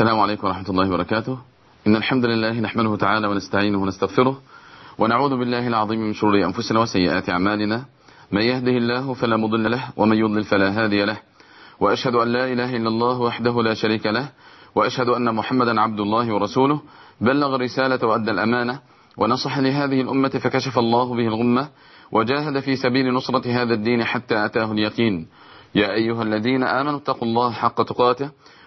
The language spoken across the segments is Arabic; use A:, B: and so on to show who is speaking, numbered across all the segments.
A: السلام عليكم ورحمة الله وبركاته إن الحمد لله نحمده تعالى ونستعينه ونستغفره ونعوذ بالله العظيم من شرور أنفسنا وسيئات أعمالنا من يهده الله فلا مضل له ومن يضلل فلا هادي له وأشهد أن لا إله إلا الله وحده لا شريك له وأشهد أن محمدا عبد الله ورسوله بلغ الرسالة وأدى الأمانة ونصح لهذه الأمة فكشف الله به الغمة وجاهد في سبيل نصرة هذا الدين حتى أتاه اليقين يا أيها الذين آمنوا اتقوا الله حق تقاته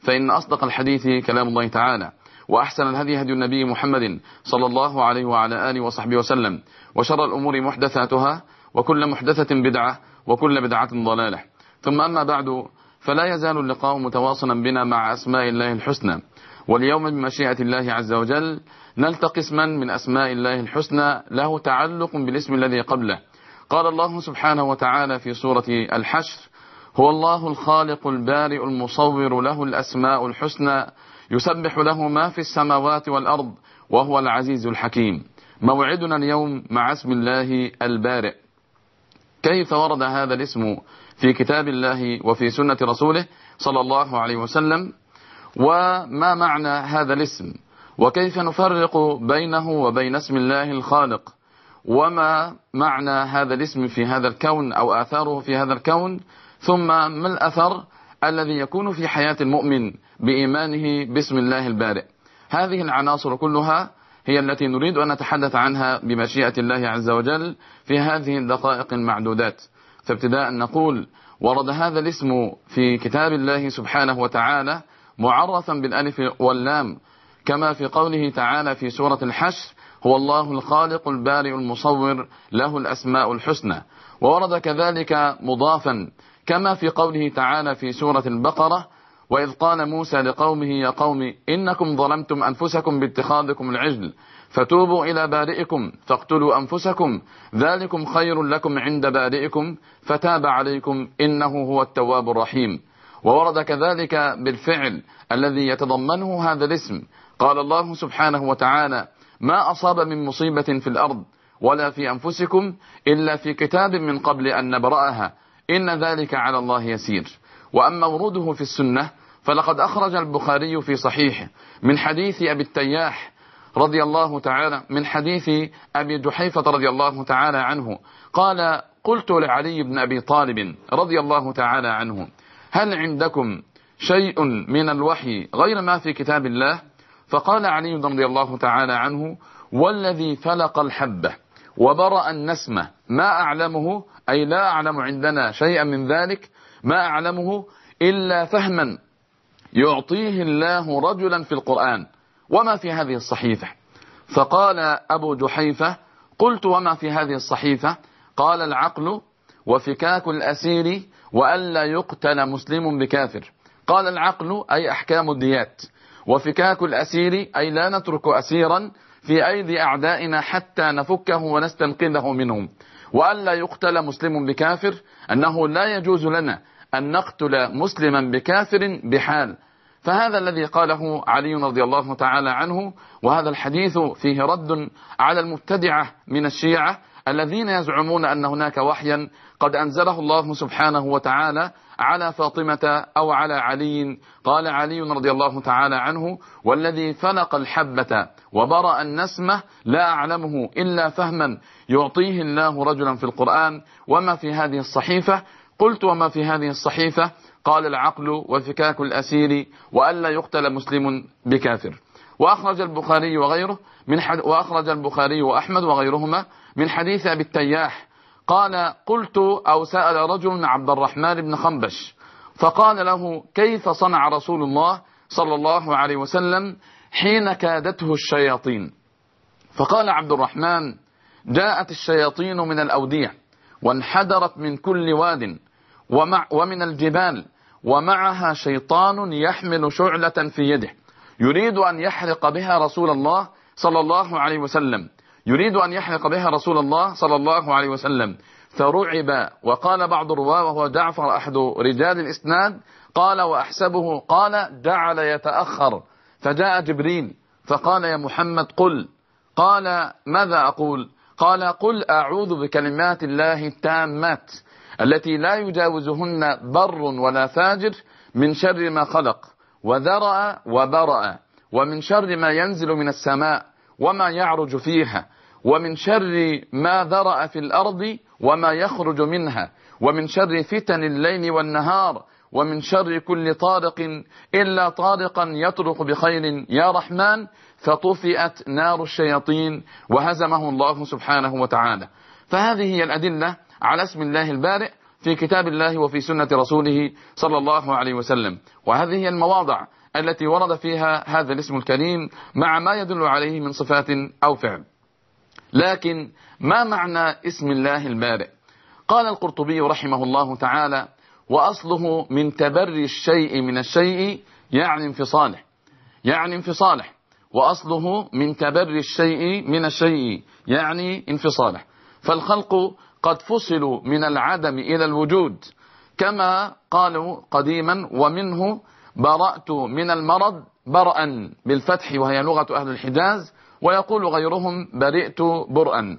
A: فإن أصدق الحديث كلام الله تعالى وأحسن الهدي هدي النبي محمد صلى الله عليه وعلى آله وصحبه وسلم وشر الأمور محدثاتها وكل محدثة بدعة وكل بدعة ضلالة ثم أما بعد فلا يزال اللقاء متواصلا بنا مع أسماء الله الحسنى واليوم بمشيئة الله عز وجل نلتقي اسما من أسماء الله الحسنى له تعلق بالاسم الذي قبله قال الله سبحانه وتعالى في سورة الحشر هو الله الخالق البارئ المصور له الأسماء الحسنى يسبح له ما في السماوات والأرض وهو العزيز الحكيم موعدنا اليوم مع اسم الله البارئ كيف ورد هذا الاسم في كتاب الله وفي سنة رسوله صلى الله عليه وسلم وما معنى هذا الاسم وكيف نفرق بينه وبين اسم الله الخالق وما معنى هذا الاسم في هذا الكون أو آثاره في هذا الكون ثم ما الأثر الذي يكون في حياة المؤمن بإيمانه باسم الله البارئ هذه العناصر كلها هي التي نريد أن نتحدث عنها بمشيئة الله عز وجل في هذه الدقائق المعدودات فابتداء نقول ورد هذا الاسم في كتاب الله سبحانه وتعالى معرفا بالألف واللام كما في قوله تعالى في سورة الحشر هو الله الخالق البارئ المصور له الأسماء الحسنى وورد كذلك مضافا كما في قوله تعالى في سورة البقرة وإذ قال موسى لقومه يا قوم إنكم ظلمتم أنفسكم باتخاذكم العجل فتوبوا إلى بارئكم فاقتلوا أنفسكم ذلكم خير لكم عند بارئكم فتاب عليكم إنه هو التواب الرحيم وورد كذلك بالفعل الذي يتضمنه هذا الاسم قال الله سبحانه وتعالى ما أصاب من مصيبة في الأرض ولا في أنفسكم إلا في كتاب من قبل أن نبرأها إن ذلك على الله يسير وأما وروده في السنة فلقد أخرج البخاري في صحيحه من حديث أبي التياح رضي الله تعالى من حديث أبي جحيفة رضي الله تعالى عنه قال قلت لعلي بن أبي طالب رضي الله تعالى عنه هل عندكم شيء من الوحي غير ما في كتاب الله فقال علي رضي الله تعالى عنه والذي فلق الحبة وبرأ النسمة ما أعلمه أي لا أعلم عندنا شيئا من ذلك ما أعلمه إلا فهما يعطيه الله رجلا في القرآن وما في هذه الصحيفة فقال أبو جحيفة قلت وما في هذه الصحيفة قال العقل وفكاك الأسير وألا يقتل مسلم بكافر قال العقل أي أحكام الديات وفكاك الأسير أي لا نترك أسيرا في أيدي أعدائنا حتى نفكه ونستنقذه منهم وألا يقتل مسلم بكافر أنه لا يجوز لنا أن نقتل مسلما بكافر بحال فهذا الذي قاله علي رضي الله تعالى عنه وهذا الحديث فيه رد على المبتدعة من الشيعة الذين يزعمون أن هناك وحيا قد أنزله الله سبحانه وتعالى على فاطمة أو على علي قال علي رضي الله تعالى عنه والذي فلق الحبة وبرأ النسمة لا أعلمه إلا فهما يعطيه الله رجلا في القرآن وما في هذه الصحيفة قلت وما في هذه الصحيفة قال العقل وفكاك الأسير وألا يقتل مسلم بكافر وأخرج البخاري وغيره من حد وأخرج البخاري وأحمد وغيرهما من حديث أبي التياح قال قلت أو سأل رجل عبد الرحمن بن خنبش فقال له كيف صنع رسول الله صلى الله عليه وسلم حين كادته الشياطين فقال عبد الرحمن جاءت الشياطين من الأودية وانحدرت من كل واد ومع ومن الجبال ومعها شيطان يحمل شعلة في يده يريد أن يحرق بها رسول الله صلى الله عليه وسلم يريد أن يحرق بها رسول الله صلى الله عليه وسلم فرعب وقال بعض الرواه وهو جعفر أحد رجال الإسناد قال وأحسبه قال جعل يتأخر فجاء جبريل فقال يا محمد قل قال ماذا أقول قال قل أعوذ بكلمات الله التامات التي لا يجاوزهن بر ولا فاجر من شر ما خلق وذرأ وبرأ ومن شر ما ينزل من السماء وما يعرج فيها ومن شر ما ذرأ في الأرض وما يخرج منها ومن شر فتن الليل والنهار ومن شر كل طارق إلا طارقا يطرق بخير يا رحمن فطفئت نار الشياطين وهزمه الله سبحانه وتعالى فهذه هي الأدلة على اسم الله البارئ في كتاب الله وفي سنة رسوله صلى الله عليه وسلم وهذه هي المواضع التي ورد فيها هذا الاسم الكريم مع ما يدل عليه من صفات أو فعل لكن ما معنى اسم الله البارئ قال القرطبي رحمه الله تعالى وأصله من تبري الشيء من الشيء يعني انفصاله يعني انفصاله وأصله من تبري الشيء من الشيء يعني انفصاله فالخلق قد فصلوا من العدم إلى الوجود كما قالوا قديما ومنه برأت من المرض برأ بالفتح وهي لغة أهل الحجاز ويقول غيرهم برئت برأ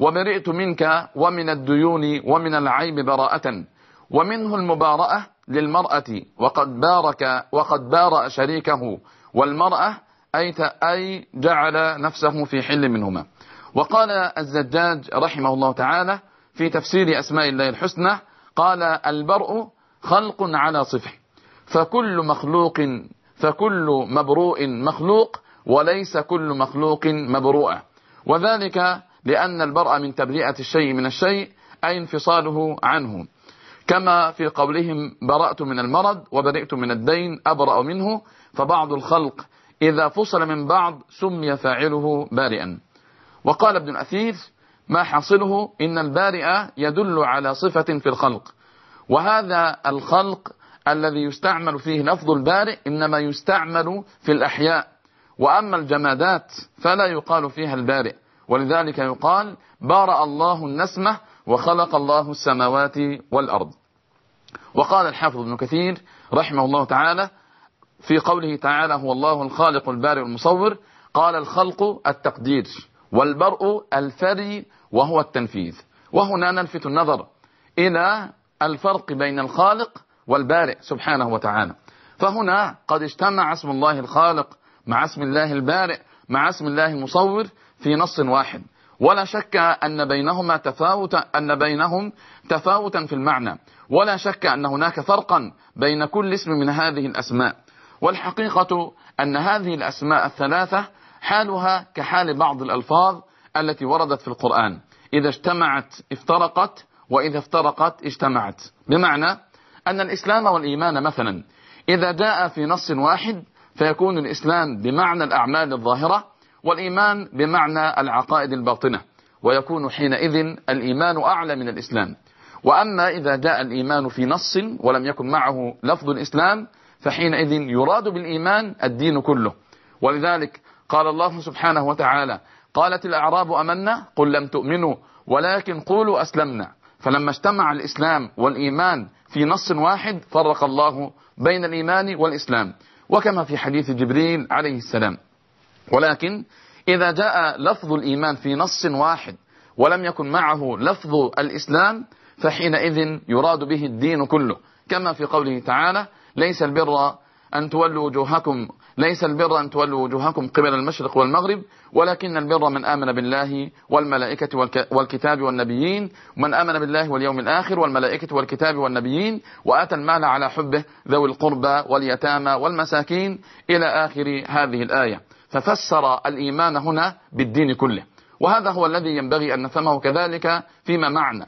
A: وبرئت منك ومن الديون ومن العيب براءة ومنه المبارأة للمرأة وقد بارك وقد بارأ شريكه والمرأة أي أي جعل نفسه في حل منهما وقال الزجاج رحمه الله تعالى في تفسير أسماء الله الحسنى قال البرء خلق على صفه فكل مخلوق فكل مبروء مخلوق وليس كل مخلوق مبروء وذلك لأن البرء من تبرئة الشيء من الشيء أي انفصاله عنه كما في قولهم برأت من المرض وبرئت من الدين أبرأ منه فبعض الخلق إذا فصل من بعض سمي فاعله بارئا وقال ابن الأثير ما حصله إن البارئ يدل على صفة في الخلق وهذا الخلق الذي يستعمل فيه لفظ البارئ إنما يستعمل في الأحياء وأما الجمادات فلا يقال فيها البارئ ولذلك يقال بارأ الله النسمة وخلق الله السماوات والأرض وقال الحافظ ابن كثير رحمه الله تعالى في قوله تعالى هو الله الخالق البارئ المصور قال الخلق التقدير والبرء الفري وهو التنفيذ وهنا نلفت النظر إلى الفرق بين الخالق والبارئ سبحانه وتعالى فهنا قد اجتمع اسم الله الخالق مع اسم الله البارئ مع اسم الله المصور في نص واحد ولا شك أن بينهما تفاوت أن بينهم تفاوتا في المعنى ولا شك أن هناك فرقا بين كل اسم من هذه الأسماء والحقيقة أن هذه الأسماء الثلاثة حالها كحال بعض الألفاظ التي وردت في القرآن إذا اجتمعت افترقت وإذا افترقت اجتمعت بمعنى أن الإسلام والإيمان مثلا إذا جاء في نص واحد فيكون الإسلام بمعنى الأعمال الظاهرة والإيمان بمعنى العقائد الباطنة ويكون حينئذ الإيمان أعلى من الإسلام وأما إذا جاء الإيمان في نص ولم يكن معه لفظ الإسلام فحينئذ يراد بالإيمان الدين كله ولذلك قال الله سبحانه وتعالى قالت الأعراب أمنا قل لم تؤمنوا ولكن قولوا أسلمنا فلما اجتمع الإسلام والإيمان في نص واحد فرق الله بين الإيمان والإسلام وكما في حديث جبريل عليه السلام ولكن إذا جاء لفظ الإيمان في نص واحد ولم يكن معه لفظ الإسلام فحينئذ يراد به الدين كله كما في قوله تعالى ليس البر أن تولوا وجوهكم ليس البر أن تولوا وجوهكم قبل المشرق والمغرب ولكن البر من آمن بالله والملائكة والكتاب والنبيين من آمن بالله واليوم الآخر والملائكة والكتاب والنبيين وآتى المال على حبه ذوي القربى واليتامى والمساكين إلى آخر هذه الآية ففسر الإيمان هنا بالدين كله وهذا هو الذي ينبغي أن نفهمه كذلك فيما معنى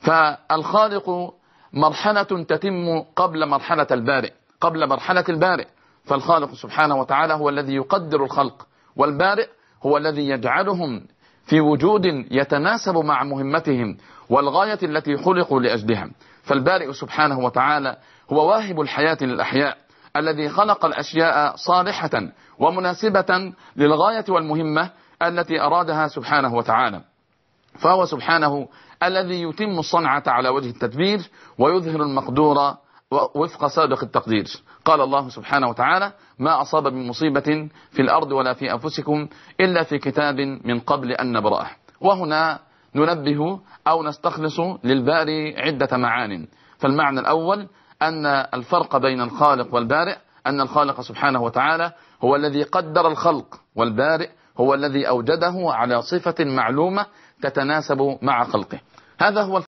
A: فالخالق مرحلة تتم قبل مرحلة البارئ قبل مرحلة البارئ فالخالق سبحانه وتعالى هو الذي يقدر الخلق والبارئ هو الذي يجعلهم في وجود يتناسب مع مهمتهم والغاية التي خلقوا لأجلها فالبارئ سبحانه وتعالى هو واهب الحياة للأحياء الذي خلق الأشياء صالحة ومناسبة للغاية والمهمة التي أرادها سبحانه وتعالى فهو سبحانه الذي يتم الصنعة على وجه التدبير ويظهر المقدور وفق سابق التقدير قال الله سبحانه وتعالى ما أصاب من مصيبة في الأرض ولا في أنفسكم إلا في كتاب من قبل أن نبرأه وهنا ننبه أو نستخلص للباري عدة معان فالمعنى الأول أن الفرق بين الخالق والبارئ أن الخالق سبحانه وتعالى هو الذي قدر الخلق والبارئ هو الذي أوجده على صفة معلومة تتناسب مع خلقه هذا هو